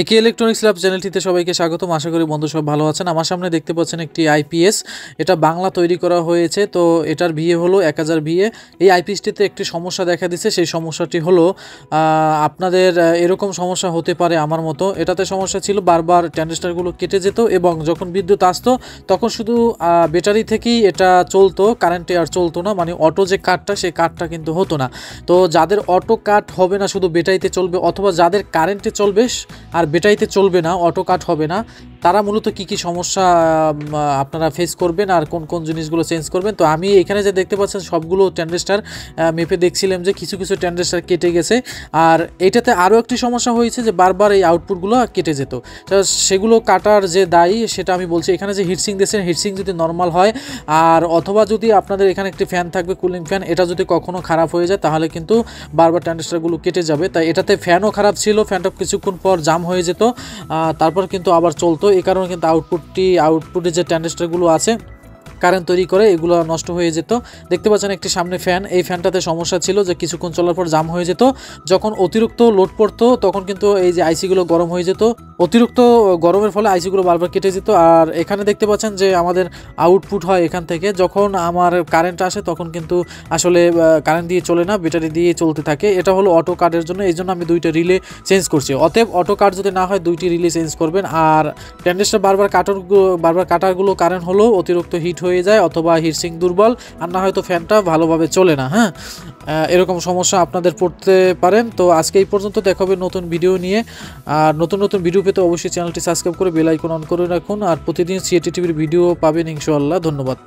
একে electronics lab চ্যানেলটিতে সবাইকে স্বাগতম আশা করি বন্ধু সব ভালো আছেন আমার সামনে দেখতে পাচ্ছেন একটি আইপিএস এটা বাংলা তৈরি করা হয়েছে তো এটার ভিএ হলো এক হাজার ভিএ এই আইপিএসটিতে একটি সমস্যা দেখা দিছে সেই সমস্যাটি হলো আপনাদের এরকম সমস্যা হতে পারে আমার মতো এটাতে সমস্যা ছিল বারবার ট্যান্ডেস্টারগুলো কেটে যেত এবং যখন বিদ্যুৎ আসতো তখন শুধু ব্যাটারি থেকেই এটা চলতো কারেন্টে আর চলতো না মানে অটো যে কাঠটা সেই কাঠটা কিন্তু হতো না তো যাদের অটো কাট হবে না শুধু ব্যাটারিতে চলবে অথবা যাদের কারেন্টে চলবে আর আর বেটাইতে চলবে না অটো কাট হবে না তারা মূলত কি কি সমস্যা আপনারা ফেস করবেন আর কোন কোন জিনিসগুলো চেঞ্জ করবেন তো আমি এখানে যে দেখতে পাচ্ছেন সবগুলো ট্যান্ডেস্টার মেপে দেখছিলাম যে কিছু কিছু ট্যান্ডেস্টার কেটে গেছে আর এটাতে আরও একটি সমস্যা হয়েছে যে বারবার এই আউটপুটগুলো কেটে যেত সেগুলো কাটার যে দায়ী সেটা আমি বলছি এখানে যে হিটসিং দিয়েছেন হিটসিং যদি নর্মাল হয় আর অথবা যদি আপনাদের এখানে একটি ফ্যান থাকবে কুলিং ফ্যান এটা যদি কখনও খারাপ হয়ে যায় তাহলে কিন্তু বারবার ট্যান্ডেস্টারগুলো কেটে যাবে তাই এটাতে ফ্যানও খারাপ ছিল ফ্যানটা কিছুক্ষণ পর জাম হয়ে যেত তারপর কিন্তু আবার চলতো এই কারণে কিন্তু আউটপুটটি আউটপুটে যে ট্যান্ডেস্টারগুলো আছে কারেন্ট তৈরি করে এগুলো নষ্ট হয়ে যেত দেখতে পাচ্ছেন একটি সামনে ফ্যান এই ফ্যানটাতে সমস্যা ছিল যে কিছুক্ষণ চলার পর জাম হয়ে যেত যখন অতিরিক্ত লোড পড়তো তখন কিন্তু এই যে আইসিগুলো গরম হয়ে যেত অতিরিক্ত গরমের ফলে আইসিগুলো বারবার কেটে যেত আর এখানে দেখতে পাচ্ছেন যে আমাদের আউটপুট হয় এখান থেকে যখন আমার কারেন্ট আসে তখন কিন্তু আসলে কারেন্ট দিয়ে চলে না ব্যাটারি দিয়ে চলতে থাকে এটা হলো অটো কার্ডের জন্য এই জন্য আমি দুইটা রিলে চেঞ্জ করছি অতএব অটো কার্ড যদি না হয় দুইটি রিলে চেঞ্জ করবেন আর ট্যান্ডেসটা বারবার কাটার বারবার কাটারগুলো কারেন্ট হলো অতিরিক্ত হিট হিট হয়ে যায় অথবা হিটসিং দুর্বল আর না হয়তো ফ্যানটা ভালোভাবে চলে না হ্যাঁ এরকম সমস্যা আপনাদের পড়তে পারেন তো আজকে এই পর্যন্ত দেখা হবে নতুন ভিডিও নিয়ে আর নতুন নতুন ভিডিও পেতে অবশ্যই চ্যানেলটি সাবস্ক্রাইব করে বেলাইকন অন করে রাখুন আর প্রতিদিন সিএটি টিভির ভিডিও পাবেন ইনশাআল্লাহ ধন্যবাদ